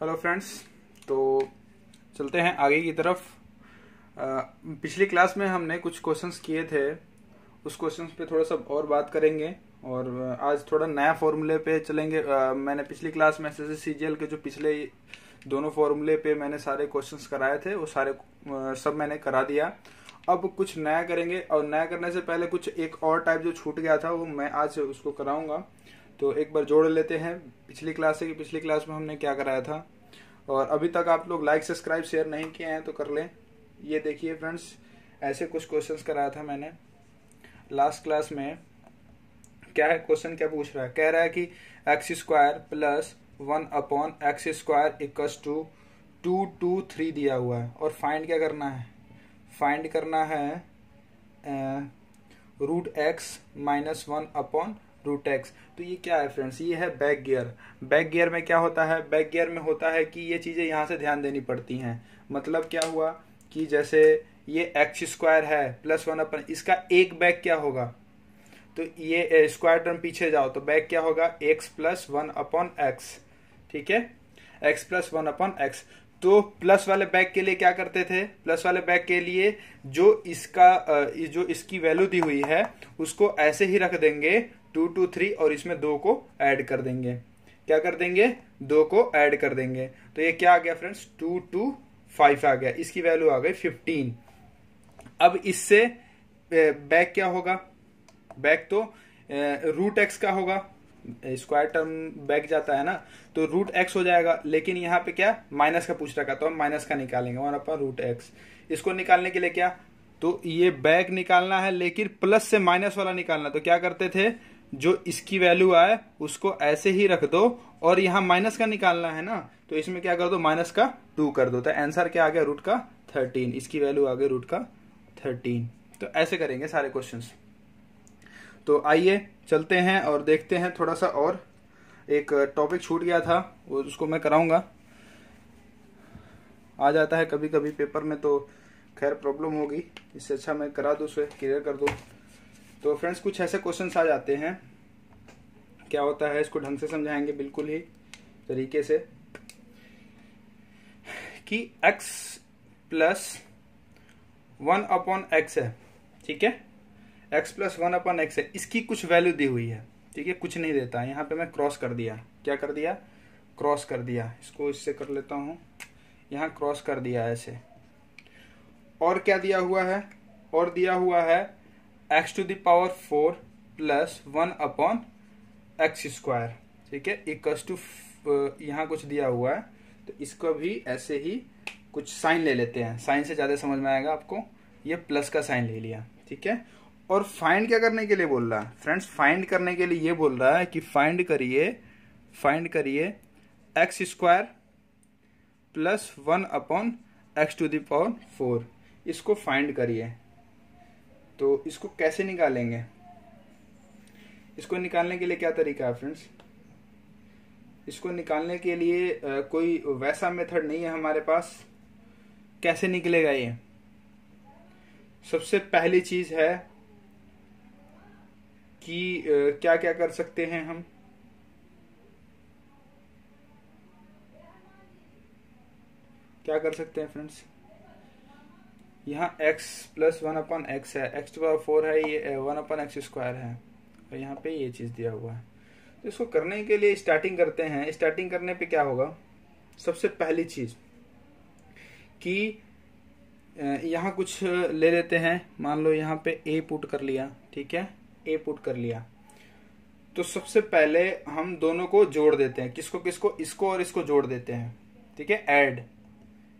hello friends तो चलते हैं आगे की तरफ पिछली क्लास में हमने कुछ क्वेश्चंस किए थे उस क्वेश्चंस पे थोड़ा सा और बात करेंगे और आज थोड़ा नया फॉर्मूले पे चलेंगे आ, मैंने पिछली क्लास में एस सी के जो पिछले दोनों फॉर्मूले पे मैंने सारे क्वेश्चंस कराए थे वो सारे आ, सब मैंने करा दिया अब कुछ नया करेंगे और नया करने से पहले कुछ एक और टाइप जो छूट गया था वो मैं आज उसको कराऊंगा तो एक बार जोड़ लेते हैं पिछली क्लास से कि पिछली क्लास में हमने क्या कराया था और अभी तक आप लोग लाइक सब्सक्राइब शेयर नहीं किए हैं तो कर लें ये देखिए फ्रेंड्स ऐसे कुछ क्वेश्चंस कराया था मैंने लास्ट क्लास में क्या है क्वेश्चन क्या पूछ रहा है कह रहा है कि x square plus one upon x square equals to two two three दिया हुआ है और फाइंड क्या करना है फाइंड करना है root x minus one upon root x तो ये क्या है फ्रेंड्स ये है बैक गियर बैक गियर में क्या होता है बैक गियर में होता है कि ये चीज़ें यहाँ से ध्यान देनी पड़ती हैं मतलब क्या हुआ कि जैसे ये एक्स स्क्वायर है प्लस वन अपन इसका एक बैक क्या होगा तो ये स्क्वायर टर्म पीछे जाओ तो बैक क्या होगा x plus one upon x ठीक है x plus one upon x तो प्लस वाले बैक के लिए क्या करते थे प्लस वाले बैक के लिए जो इसका जो इसकी वैल्यू दी हुई है उसको ऐसे ही रख देंगे टू टू थ्री और इसमें दो को ऐड कर देंगे क्या कर देंगे दो को ऐड कर देंगे तो ये क्या आ गया फ्रेंड्स टू टू फाइव आ गया इसकी वैल्यू आ गई फिफ्टीन अब इससे बैक क्या होगा बैक तो रूट एक्स का होगा स्क्वायर टर्म बैक जाता है ना तो रूट एक्स हो जाएगा लेकिन यहाँ पे क्या माइनस का पूछ रखा तो हम माइनस का निकालेंगे और अपन रूट एक्स इसको निकालने के लिए क्या तो ये बैक निकालना है लेकिन प्लस से माइनस वाला निकालना तो क्या करते थे जो इसकी वैल्यू आए उसको ऐसे ही रख दो और यहाँ माइनस का निकालना है ना तो इसमें क्या कर दो माइनस का टू कर दो तो आंसर क्या आ गया रूट का थर्टीन इसकी वैल्यू आ गई रूट का थर्टीन तो ऐसे करेंगे सारे क्वेश्चन तो आइए चलते हैं और देखते हैं थोड़ा सा और एक टॉपिक छूट गया था उसको मैं कराऊंगा आ जाता है कभी कभी पेपर में तो खैर प्रॉब्लम होगी इससे अच्छा मैं करा दूँ उसे क्लियर कर दूँ तो फ्रेंड्स कुछ ऐसे क्वेश्चन आ जाते हैं क्या होता है इसको ढंग से समझाएंगे बिल्कुल ही तरीके से कि x plus one upon x है ठीक है x plus one upon x है इसकी कुछ वैल्यू दी हुई है ठीक है कुछ नहीं देता यहाँ पर मैं क्रॉस कर दिया क्या कर दिया क्रॉस कर दिया इसको इससे कर लेता हूँ यहाँ क्रॉस कर दिया ऐसे और क्या दिया हुआ है और दिया हुआ है x to the power four plus one upon x square ठीक है इक्स टू यहाँ कुछ दिया हुआ है तो इसको भी ऐसे ही कुछ साइन ले लेते हैं साइन से ज़्यादा समझ में आएगा आपको ये प्लस का साइन ले लिया ठीक है और फाइंड क्या करने के लिए बोल रहा है फ्रेंड्स फाइंड करने के लिए ये बोल रहा है कि फाइंड करिए फाइंड करिए x square plus one upon x to the power four इसको फाइंड करिए तो इसको कैसे निकालेंगे इसको निकालने के लिए क्या तरीका है फ्रेंड्स इसको निकालने के लिए कोई वैसा मेथड नहीं है हमारे पास कैसे निकलेगा ये सबसे पहली चीज है कि क्या क्या कर सकते हैं हम क्या कर सकते हैं फ्रेंड्स यहाँ x plus one upon x है एक्स टू पावर फोर है ये वन अपन एक्स स्क्वायर है और यहाँ पे ये चीज़ दिया हुआ है तो इसको करने के लिए स्टार्टिंग करते हैं स्टार्टिंग करने पे क्या होगा सबसे पहली चीज़ कि eh, यहाँ कुछ ले लेते हैं मान लो यहाँ पे ए पुट कर लिया ठीक है ए पुट कर लिया तो सबसे पहले हम दोनों को जोड़ देते हैं किसको किसको इसको और इसको जोड़ देते हैं ठीक है एड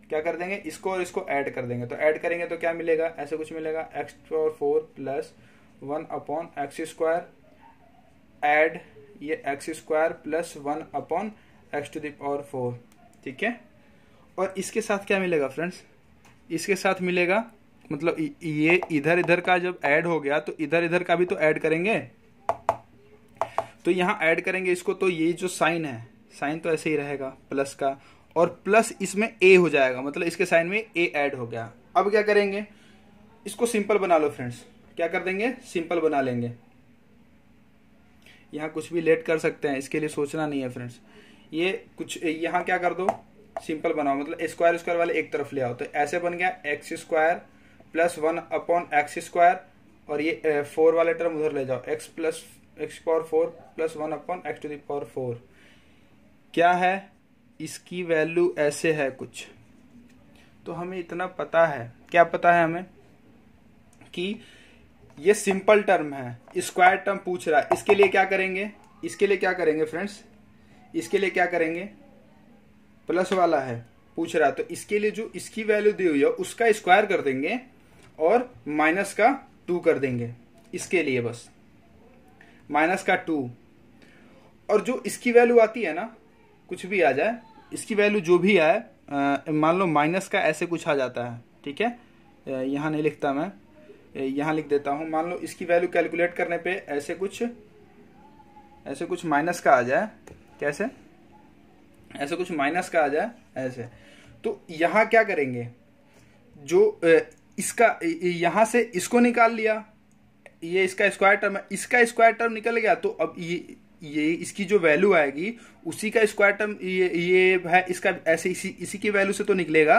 क्या कर देंगे इसको और इसको ऐड कर देंगे तो ऐड करेंगे तो क्या मिलेगा ऐसे कुछ मिलेगा x power four plus one upon x square add ये x square plus one upon x to the power four ठीक है और इसके साथ क्या मिलेगा फ्रेंड्स इसके साथ मिलेगा मतलब ये इधर इधर का जब ऐड हो गया तो इधर इधर का भी तो ऐड करेंगे तो यहां ऐड करेंगे इसको तो ये जो साइन है साइन तो ऐसे ही रहेगा प्लस का और प्लस इसमें ए हो जाएगा मतलब इसके साइन में ए ऐड हो गया अब क्या करेंगे इसको सिंपल बना लो फ्रेंड्स क्या कर देंगे सिंपल बना लेंगे यहां कुछ भी लेट कर सकते हैं इसके लिए सोचना नहीं है फ्रेंड्स ये कुछ यहां क्या कर दो सिंपल बनाओ मतलब स्क्वायर स्क्वायर वाले एक तरफ ले आओ तो ऐसे बन गया x square plus one upon x square और ये फोर वाले टर्म उधर ले जाओ x plus x power four plus one upon x to the power four क्या है इसकी वैल्यू ऐसे है कुछ तो हमें इतना पता है क्या पता है हमें कि ये सिंपल टर्म है स्क्वायर टर्म पूछ रहा है इसके लिए क्या करेंगे इसके लिए क्या करेंगे फ्रेंड्स इसके लिए क्या करेंगे प्लस वाला है पूछ रहा है तो इसके लिए जो इसकी वैल्यू दी हुई है उसका स्क्वायर कर देंगे और माइनस का टू कर देंगे इसके लिए बस माइनस का टू और जो इसकी वैल्यू आती है ना कुछ भी आ जाए इसकी वैल्यू जो भी आए मान लो माइनस का ऐसे कुछ आ जाता है ठीक है यहाँ नहीं लिखता मैं यहाँ लिख देता हूँ मान लो इसकी वैल्यू कैलकुलेट करने पे ऐसे कुछ ऐसे कुछ माइनस का आ जाए कैसे ऐसे कुछ माइनस का आ जाए ऐसे तो यहाँ क्या करेंगे जो इसका यहाँ से इसको निकाल लिया ये इसका स्क्वायर टर्म है इसका स्क्वायर टर्म निकल गया तो अब ये ये इसकी जो वैल्यू आएगी उसी का स्क्वायर टर्म ये ये है इसका ऐसे इसी इसी की वैल्यू से तो निकलेगा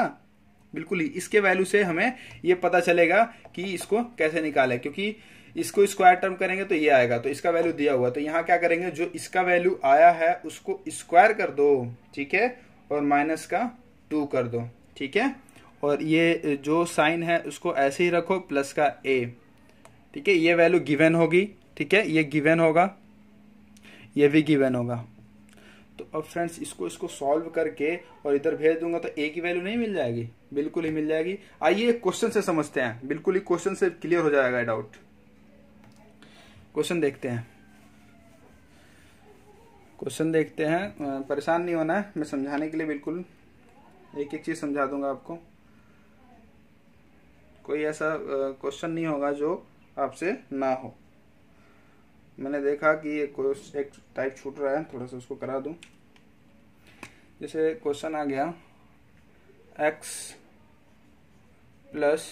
बिल्कुल ही इसके वैल्यू से हमें ये पता चलेगा कि इसको कैसे निकाले क्योंकि इसको स्क्वायर टर्म करेंगे तो ये आएगा तो इसका वैल्यू दिया हुआ तो यहाँ क्या करेंगे जो इसका वैल्यू आया है उसको स्क्वायर कर दो ठीक है और माइनस का टू कर दो ठीक है और ये जो साइन है उसको ऐसे ही रखो प्लस का ए ठीक है ये वैल्यू गिवन होगी ठीक है ये गिवेन होगा ये भी गिवन होगा तो अब फ्रेंड्स इसको इसको सॉल्व करके और इधर भेज दूंगा तो ए की वैल्यू नहीं मिल जाएगी बिल्कुल ही मिल जाएगी आइए क्वेश्चन से समझते हैं बिल्कुल ही क्वेश्चन से क्लियर हो जाएगा डाउट क्वेश्चन देखते हैं क्वेश्चन देखते हैं परेशान नहीं होना है मैं समझाने के लिए बिल्कुल एक एक चीज समझा दूंगा आपको कोई ऐसा क्वेश्चन नहीं होगा जो आपसे ना हो मैंने देखा कि ये एक टाइप छूट रहा है थोड़ा सा उसको करा दूं जैसे क्वेश्चन आ गया x plus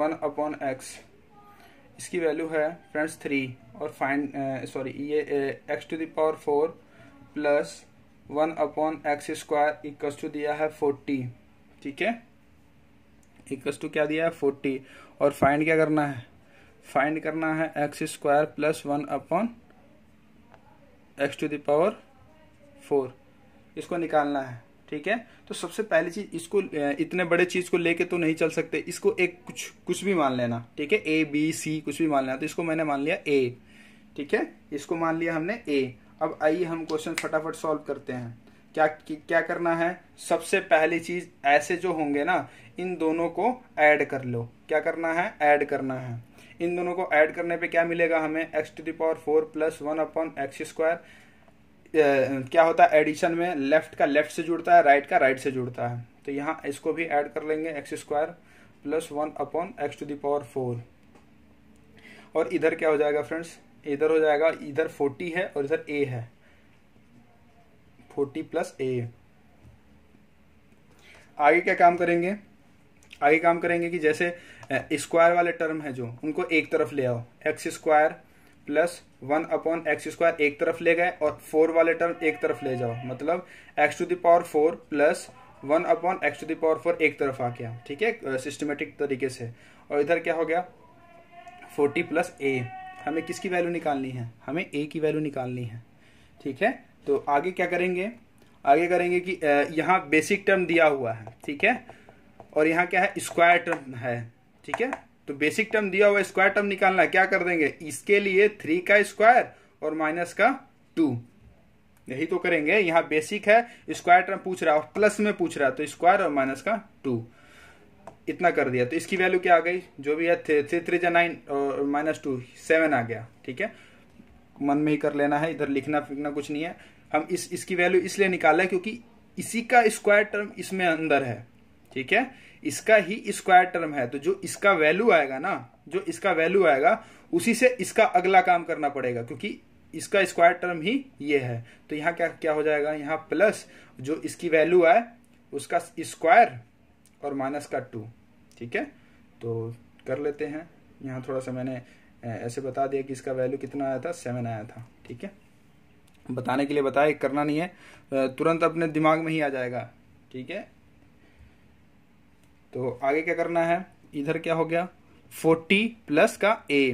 one upon x इसकी वैल्यू है फ्रेंड्स थ्री और फाइंड सॉरी ये x to the power four plus one upon x square equals to दिया है फोर्टी ठीक है इक्वस टू क्या दिया है फोर्टी और फाइंड क्या करना है फाइंड करना है x square plus one upon x to the power four इसको निकालना है ठीक है तो सबसे पहली चीज इसको इतने बड़े चीज को लेके तो नहीं चल सकते इसको एक कुछ कुछ भी मान लेना ठीक है ए बी सी कुछ भी मान लेना तो इसको मैंने मान लिया ए ठीक है इसको मान लिया हमने ए अब आइए हम क्वेश्चन फटाफट सॉल्व करते हैं क्या क्या करना है सबसे पहली चीज ऐसे जो होंगे ना इन दोनों को ऐड कर लो क्या करना है ऐड करना है इन दोनों को ऐड करने पे क्या मिलेगा हमें x to the power four plus one upon x square क्या होता है एडिशन में लेफ्ट का लेफ्ट से जुड़ता है राइट का राइट से जुड़ता है तो यहाँ इसको भी ऐड कर लेंगे x square plus one upon x to the power four और इधर क्या हो जाएगा फ्रेंड्स इधर हो जाएगा इधर फोर्टी है और इधर ए है फोर्टी प्लस ए आगे क्या काम करेंगे आगे काम करेंगे कि जैसे स्क्वायर वाले टर्म है जो उनको एक तरफ ले आओ x square plus one upon x square एक तरफ ले गए और फोर वाले टर्म एक तरफ ले जाओ मतलब x to the power four plus one upon x to the power four एक तरफ आ गया ठीक है सिस्टमेटिक तरीके से और इधर क्या हो गया फोर्टी प्लस ए हमें किसकी वैल्यू निकालनी है हमें ए की वैल्यू निकालनी है ठीक है तो आगे क्या करेंगे आगे करेंगे कि यहाँ बेसिक टर्म दिया हुआ है ठीक है और यहाँ क्या है स्क्वायर टर्म है ठीक है तो बेसिक टर्म दिया हुआ स्क्वायर टर्म निकालना है क्या कर देंगे इसके लिए थ्री का स्क्वायर और माइनस का टू यही तो करेंगे यहाँ बेसिक है स्क्वायर टर्म पूछ रहा है प्लस में पूछ रहा है तो स्क्वायर और माइनस का टू इतना कर दिया तो इसकी वैल्यू क्या आ गई जो भी है थ्री थ्री जै नाइन और माइनस टू सेवन आ गया ठीक है मन में ही कर लेना है इधर लिखना फिखना कुछ नहीं है हम इस इसकी वैल्यू इसलिए निकाला क्योंकि इसी का स्क्वायर टर्म इसमें अंदर है ठीक है इसका ही स्क्वायर टर्म है तो जो इसका वैल्यू आएगा ना जो इसका वैल्यू आएगा उसी से इसका अगला काम करना पड़ेगा क्योंकि इसका स्क्वायर टर्म ही ये है तो यहाँ क्या क्या हो जाएगा यहाँ प्लस जो इसकी वैल्यू है उसका स्क्वायर और माइनस का टू ठीक है तो कर लेते हैं यहाँ थोड़ा सा मैंने ऐसे बता दिया कि इसका वैल्यू कितना आया था सेवन आया था ठीक है बताने के लिए बताया करना नहीं है तुरंत अपने दिमाग में ही आ जाएगा ठीक है तो आगे क्या करना है इधर क्या हो गया फोर्टी प्लस का ए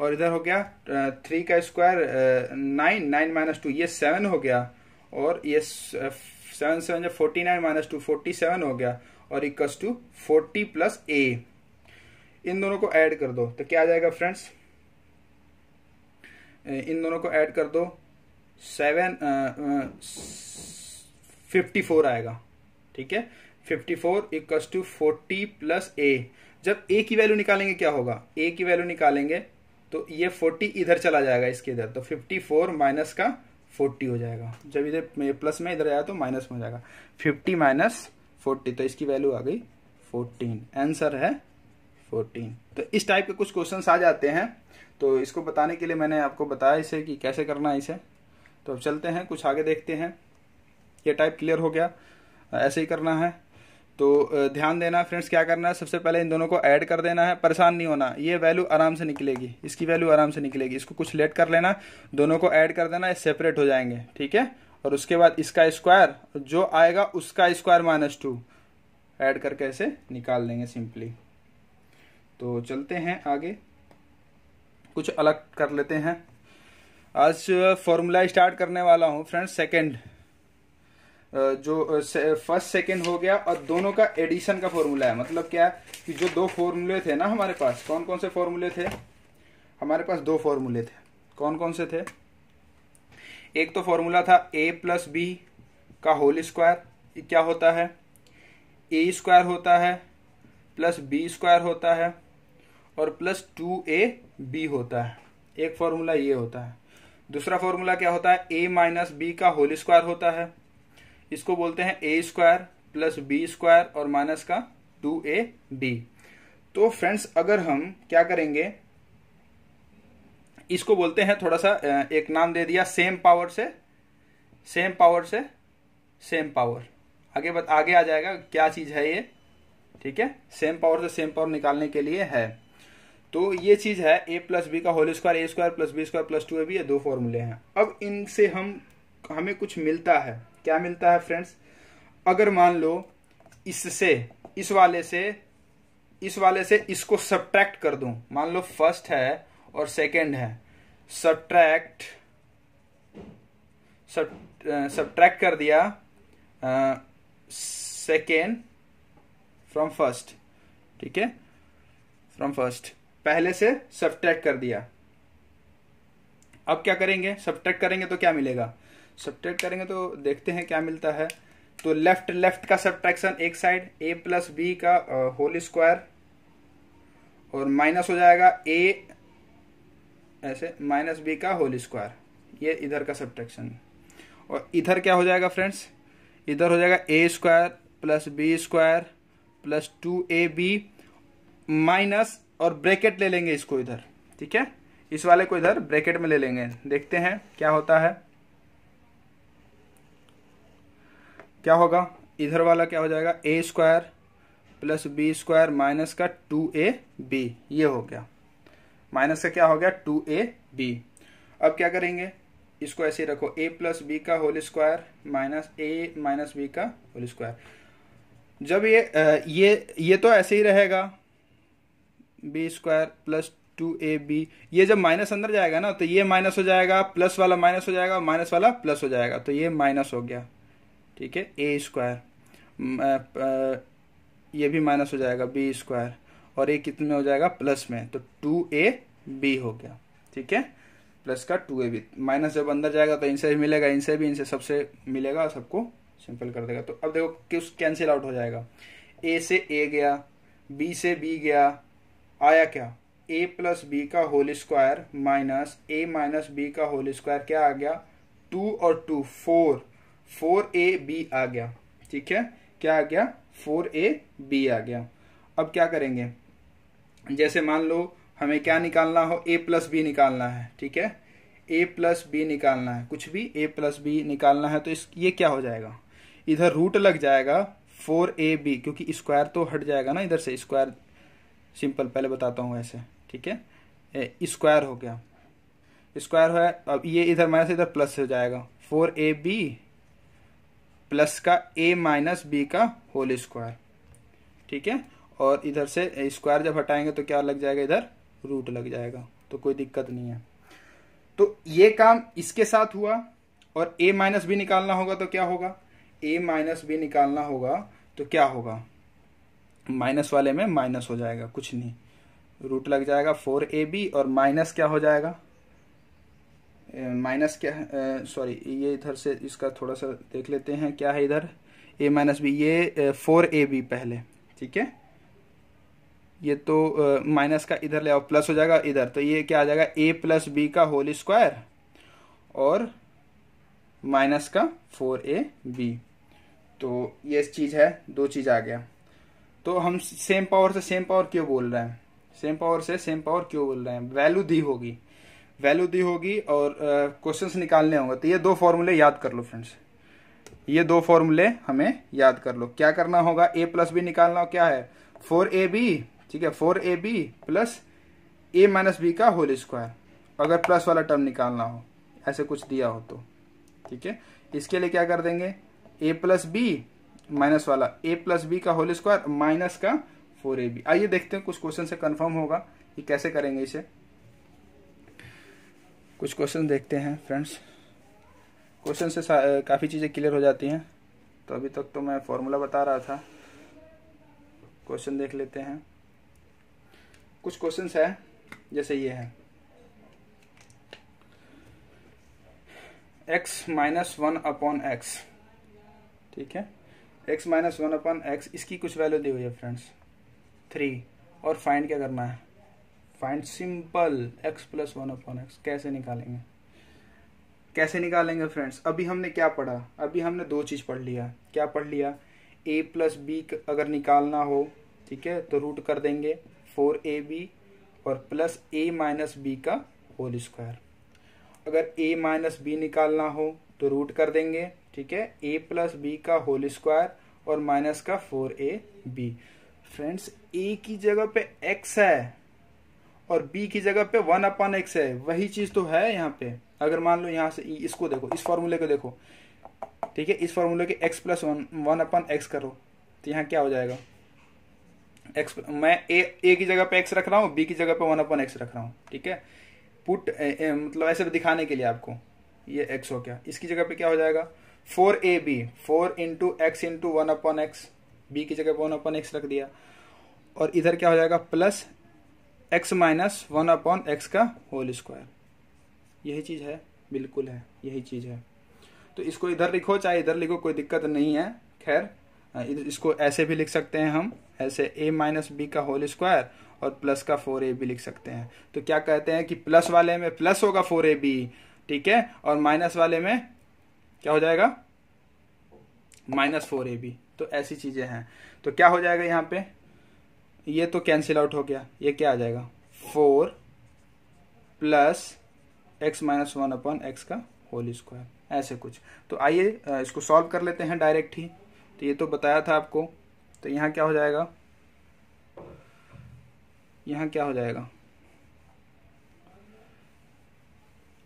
और इधर हो गया थ्री का square nine nine minus two ये सेवन हो गया और ये सेवन सेवन जब forty nine minus two forty seven हो गया और equals to forty plus a इन दोनों को ऐड कर दो तो क्या आ जाएगा फ्रेंड्स इन दोनों को ऐड कर दो सेवन फिफ्टी फोर आएगा ठीक है fifty four equal to forty plus a जब ए की वैल्यू निकालेंगे क्या होगा ए की वैल्यू निकालेंगे तो ये फोर्टी इधर चला जाएगा इसके इधर तो फिफ्टी फोर माइनस का फोर्टी हो जाएगा जब इधर प्लस में इधर आया तो माइनस में हो जाएगा फिफ्टी माइनस फोर्टी तो इसकी वैल्यू आ गई फोर्टीन आंसर है फोर्टीन तो इस टाइप के कुछ क्वेश्चन आ जाते हैं तो इसको बताने के लिए मैंने आपको बताया इसे कि कैसे करना है इसे तो अब चलते हैं कुछ आगे देखते हैं ये टाइप क्लियर हो गया ऐसे ही करना है तो ध्यान देना फ्रेंड्स क्या करना है सबसे पहले इन दोनों को ऐड कर देना है परेशान नहीं होना ये वैल्यू आराम से निकलेगी इसकी वैल्यू आराम से निकलेगी इसको कुछ लेट कर लेना दोनों को ऐड कर देना ये सेपरेट हो जाएंगे ठीक है और उसके बाद इसका स्क्वायर जो आएगा उसका स्क्वायर माइनस टू ऐड करके ऐसे निकाल देंगे सिंपली तो चलते हैं आगे कुछ अलग कर लेते हैं आज फॉर्मूला स्टार्ट करने वाला हूँ फ्रेंड्स सेकेंड जो फर्स्ट सेकेंड हो गया और दोनों का एडिशन का फॉर्मूला है मतलब क्या कि जो दो फॉर्मूले थे ना हमारे पास कौन कौन से फॉर्मूले थे हमारे पास दो फॉर्मूले थे कौन कौन से थे एक तो फॉर्मूला था ए प्लस बी का होल स्क्वायर क्या होता है ए स्क्वायर होता है प्लस बी स्क्वायर होता है और प्लस टू ए बी होता है एक फॉर्मूला ये होता है दूसरा फॉर्मूला क्या होता है ए माइनस बी का होल स्क्वायर होता है इसको बोलते हैं a square plus b square और माइनस का टू ए बी तो फ्रेंड्स अगर हम क्या करेंगे इसको बोलते हैं थोड़ा सा एक नाम दे दिया सेम पावर से सेम पावर से सेम पावर आगे बत, आगे आ जाएगा क्या चीज़ है ये ठीक है सेम पावर से सेम पावर निकालने के लिए है तो ये चीज़ है ए प्लस बी का whole square a square plus b square plus two a b ये दो फॉर्मूले हैं अब इनसे हम हमें कुछ मिलता है क्या मिलता है फ्रेंड्स अगर मान लो इससे इस वाले से इस वाले से इसको सब्ट्रैक्ट कर दूं मान लो फर्स्ट है और सेकंड है सब्ट्रैक्ट सब्ट्रैक्ट कर दिया सेकेंड फ्रॉम फर्स्ट ठीक है फ्रॉम फर्स्ट पहले से सब्ट्रैक्ट कर दिया अब क्या करेंगे सब्ट्रैक्ट करेंगे तो क्या मिलेगा सब्ट्रैक्ट करेंगे तो देखते हैं क्या मिलता है तो लेफ्ट लेफ्ट का सब्ट्रैक्शन एक साइड ए प्लस बी का होल स्क्वायर और माइनस हो जाएगा ए ऐसे माइनस बी का होल स्क्वायर ये इधर का सब्ट्रैक्शन और इधर क्या हो जाएगा फ्रेंड्स इधर हो जाएगा a square plus b square plus two a b minus और ब्रैकेट ले लेंगे इसको इधर ठीक है इस वाले को इधर ब्रैकेट में ले लेंगे देखते हैं क्या होता है क्या होगा इधर वाला क्या हो जाएगा a square plus b square minus का टू ए बी ये हो गया माइनस का क्या हो गया टू ए बी अब क्या करेंगे इसको ऐसे रखो ए प्लस बी का whole square minus a minus B का होल स्क्वायर जब ये ये ये तो ऐसे ही रहेगा b square plus two a b ये जब माइनस अंदर जाएगा ना तो ये माइनस हो जाएगा प्लस वाला माइनस हो जाएगा माइनस वाला प्लस हो जाएगा तो ये माइनस हो गया ठीक है ए स्क्वायर uh, uh, ये भी माइनस हो जाएगा बी स्क्वायर और ए कितने हो जाएगा प्लस में तो टू ए बी हो गया ठीक है प्लस का टू ए बी माइनस जब अंदर जाएगा तो इनसे भी मिलेगा इनसे भी इनसे सबसे मिलेगा सबको सिंपल कर देगा तो अब देखो किस कैंसिल आउट हो जाएगा ए से ए गया बी से बी गया आया क्या ए प्लस बी का whole square minus a minus B का होल स्क्वायर क्या आ गया टू और टू फोर फोर ए बी आ गया ठीक है क्या आ गया फोर ए बी आ गया अब क्या करेंगे जैसे मान लो हमें क्या निकालना हो ए प्लस बी निकालना है ठीक है ए प्लस बी निकालना है कुछ भी ए प्लस बी निकालना है तो इस ये क्या हो जाएगा इधर रूट लग जाएगा फोर ए बी क्योंकि स्क्वायर तो हट जाएगा ना इधर से स्क्वायर सिंपल पहले बताता हूँ ऐसे ठीक है स्क्वायर हो गया स्क्वायर हो अब ये इधर माइनस इधर प्लस हो जाएगा फोर ए बी प्लस का ए माइनस बी का होल स्क्वायर ठीक है और इधर से स्क्वायर जब हटाएंगे तो क्या लग जाएगा इधर रूट लग जाएगा तो कोई दिक्कत नहीं है तो ये काम इसके साथ हुआ और ए माइनस बी निकालना होगा तो क्या होगा ए माइनस बी निकालना होगा तो क्या होगा माइनस वाले में माइनस हो जाएगा कुछ नहीं रूट लग जाएगा फोर ए बी और माइनस क्या हो जाएगा माइनस क्या सॉरी ये इधर से इसका थोड़ा सा देख लेते हैं क्या है इधर ए माइनस बी ये फोर ए बी पहले ठीक है ये तो माइनस का इधर ले आओ प्लस हो जाएगा इधर तो ये क्या आ जाएगा ए प्लस बी का होल स्क्वायर और माइनस का फोर ए बी तो ये चीज़ है दो चीज़ आ गया तो हम सेम पावर से सेम पावर क्यों बोल रहे हैं सेम पावर से सेम पावर क्यों बोल रहे हैं वैल्यू दी होगी वैल्यू दी होगी और क्वेश्चंस uh, निकालने होंगे तो ये दो फॉर्मूले याद कर लो फ्रेंड्स ये दो फॉर्मूले हमें याद कर लो क्या करना होगा ए प्लस बी निकालना हो क्या है फोर ए बी ठीक है four A b plus a minus B का होल स्क्वायर अगर प्लस वाला टर्म निकालना हो ऐसे कुछ दिया हो तो ठीक है इसके लिए क्या कर देंगे ए प्लस बी माइनस वाला ए प्लस बी का होल स्क्वायर माइनस का फोर ए बी आइए देखते हैं कुछ क्वेश्चन से कन्फर्म होगा कि कैसे करेंगे इसे कुछ क्वेश्चन देखते हैं फ्रेंड्स क्वेश्चन से काफ़ी चीज़ें क्लियर हो जाती हैं तो अभी तक तो मैं फॉर्मूला बता रहा था क्वेश्चन देख लेते हैं कुछ क्वेश्चंस है जैसे ये है x minus one upon x ठीक है x minus one upon x इसकी कुछ वैल्यू दी हुई है फ्रेंड्स थ्री और फाइंड क्या करना है find simple x plus one upon x कैसे निकालेंगे कैसे निकालेंगे फ्रेंड्स अभी हमने क्या पढ़ा अभी हमने दो चीज़ पढ़ लिया क्या पढ़ लिया ए प्लस बी अगर निकालना हो ठीक है तो रूट कर देंगे फोर ए बी और प्लस ए माइनस बी का होल स्क्वायर अगर ए माइनस बी निकालना हो तो रूट कर देंगे ठीक है ए प्लस बी का होल स्क्वायर और माइनस का four A b friends a की जगह पे एक्स है और बी की जगह पे वन अपॉन एक्स है वही चीज तो है यहाँ पे अगर मान लो यहाँ से e, इसको देखो इस फॉर्मूले को देखो ठीक है इस फॉर्मूले के x plus one one upon x करो तो यहाँ क्या हो जाएगा एक्स मैं ए ए की जगह पे एक्स रख रहा हूँ बी की जगह पे वन अपन एक्स रख रहा हूँ ठीक है पुट ए, ए, मतलब ऐसे दिखाने के लिए आपको ये एक्स हो गया इसकी जगह पे क्या हो जाएगा फोर ए B four into x into one upon x B की जगह पे वन अपन एक्स रख दिया और इधर क्या हो जाएगा plus x minus one upon x का होल स्क्वायर यही चीज़ है बिल्कुल है यही चीज़ है तो इसको इधर लिखो चाहे इधर लिखो कोई दिक्कत नहीं है खैर हाँ, इसको ऐसे भी लिख सकते हैं हम ऐसे ए माइनस बी का होल स्क्वायर और प्लस का फोर ए बी लिख सकते हैं तो क्या कहते हैं कि प्लस वाले में प्लस होगा फोर ए बी ठीक है और माइनस वाले में क्या हो जाएगा माइनस फोर ए बी तो ऐसी चीज़ें हैं तो क्या हो जाएगा यहाँ पे ये तो कैंसिल आउट हो गया ये क्या आ जाएगा four plus x minus one upon x का होल स्क्वायर ऐसे कुछ तो आइए इसको सॉल्व कर लेते हैं डायरेक्ट ही तो ये तो बताया था आपको तो यहाँ क्या हो जाएगा यहाँ क्या हो जाएगा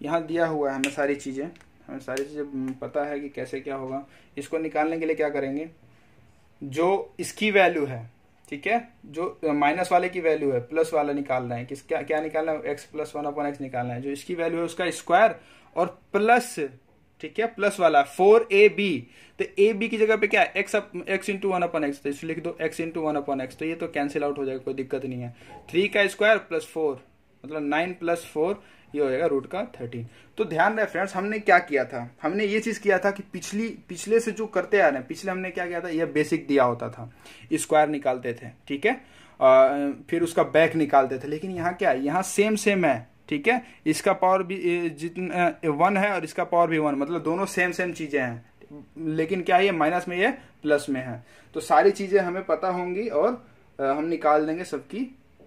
यहाँ दिया हुआ है हमें सारी चीज़ें हमें सारी चीज़ें हम्म, पता है कि कैसे क्या होगा इसको निकालने के लिए क्या करेंगे जो इसकी वैल्यू है ठीक है जो माइनस वाले की वैल्यू है प्लस वाला निकालना है किस क्या क्या निकालना है x plus one upon x निकालना है जो इसकी वैल्यू है उसका स्क्वायर और प्लस ठीक है प्लस वाला फोर ए बी तो ए बी की जगह पे क्या है x x into one upon x तो इसलिए लिख दो x into one upon x तो ये तो कैंसिल आउट हो जाएगा कोई दिक्कत नहीं है थ्री का स्क्वायर प्लस फोर मतलब नाइन प्लस फोर ये हो जाएगा रूट का थर्टीन तो ध्यान रहे फ्रेंड्स हमने क्या किया था हमने ये चीज किया था कि पिछली पिछले से जो करते आ रहे हैं पिछले हमने क्या किया था यह बेसिक दिया होता था स्क्वायर निकालते थे ठीक है फिर उसका बैक निकालते थे लेकिन यहाँ क्या है यहाँ सेम सेम है ठीक है इसका पावर भी जितना वन है और इसका पावर भी वन मतलब दोनों सेम सेम चीजें हैं लेकिन क्या है ये माइनस में ये प्लस में है तो सारी चीजें हमें पता होंगी और हम निकाल देंगे सबकी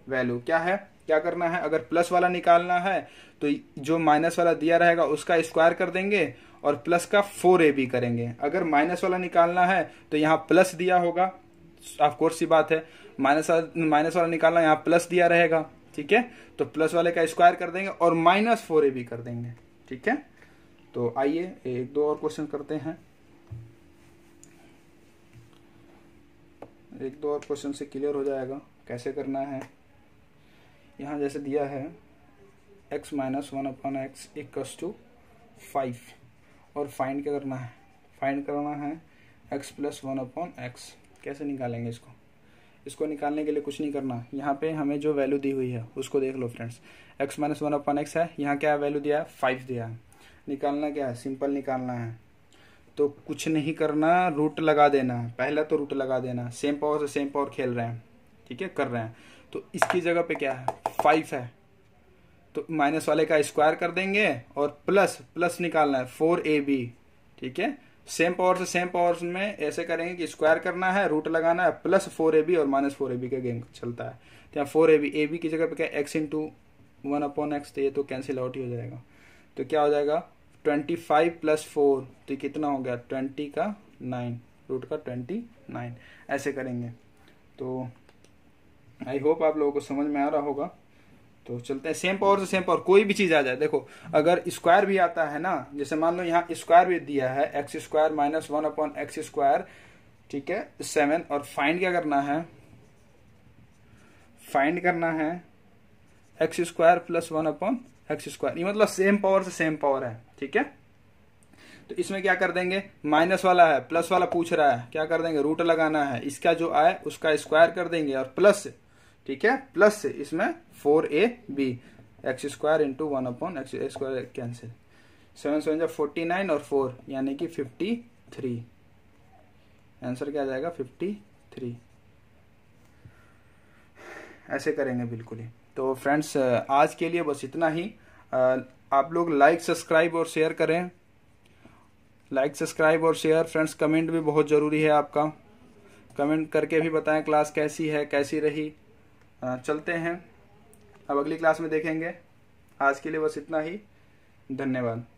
वैल्यू क्या है क्या करना है अगर प्लस वाला निकालना है तो जो माइनस वाला दिया रहेगा उसका स्क्वायर कर देंगे और प्लस का फोर ए बी करेंगे अगर माइनस वाला निकालना है तो यहाँ प्लस दिया होगा ऑफकोर्स ही बात है माइनस माइनस वाला निकालना यहाँ प्लस दिया रहेगा ठीक है तो प्लस वाले का स्क्वायर कर देंगे और माइनस फोर ए बी कर देंगे ठीक है तो आइए एक दो और क्वेश्चन करते हैं एक दो और क्वेश्चन से क्लियर हो जाएगा कैसे करना है यहाँ जैसे दिया है x minus one upon x equals to five और फाइंड क्या करना है फाइंड करना है x plus one upon x कैसे निकालेंगे इसको इसको निकालने के लिए कुछ नहीं करना यहाँ पे हमें जो वैल्यू दी हुई है उसको देख लो friends x minus one upon x है यहाँ क्या वैल्यू दिया है फाइव दिया है निकालना क्या है सिंपल निकालना है तो कुछ नहीं करना रूट लगा देना पहला तो रूट लगा देना सेम पावर से सेम पावर खेल रहे हैं ठीक है कर रहे हैं तो इसकी जगह पे क्या है फाइव है तो माइनस वाले का स्क्वायर कर देंगे और प्लस प्लस निकालना है फोर ए बी ठीक है सेम पावर से सेम पावर में ऐसे करेंगे कि स्क्वायर करना है रूट लगाना है प्लस फोर ए बी और माइनस फोर ए बी का गेम चलता है तो यहाँ four A B A B की जगह पे क्या x into one upon x तो ये तो कैंसिल आउट ही हो जाएगा तो क्या हो जाएगा ट्वेंटी फाइव प्लस फोर तो कितना हो गया ट्वेंटी का नाइन रूट का ट्वेंटी नाइन ऐसे करेंगे तो आई होप आप लोगों को समझ में आ रहा होगा तो चलते हैं सेम पावर से सेम पावर कोई भी चीज आ जाए देखो अगर स्क्वायर भी आता है ना जैसे मान लो यहाँ स्क्वायर भी दिया है x square minus one upon x square ठीक है सेवन और फाइंड क्या करना है फाइंड करना है x square plus one upon x square ये मतलब सेम पावर से सेम पावर है ठीक है तो इसमें क्या कर देंगे माइनस वाला है प्लस वाला पूछ रहा है क्या कर देंगे रूट लगाना है इसका जो आए उसका स्क्वायर कर देंगे और प्लस ठीक है प्लस इसमें फोर ए B x square into one upon x square cancel seven seven जब फोर्टी नाइन और फोर यानी कि फिफ्टी थ्री आंसर क्या जाएगा फिफ्टी थ्री ऐसे करेंगे बिल्कुल ही तो फ्रेंड्स आज के लिए बस इतना ही आप लोग लाइक सब्सक्राइब और शेयर करें लाइक सब्सक्राइब और शेयर फ्रेंड्स कमेंट भी बहुत ज़रूरी है आपका कमेंट करके भी बताएं क्लास कैसी है कैसी रही चलते हैं अब अगली क्लास में देखेंगे आज के लिए बस इतना ही धन्यवाद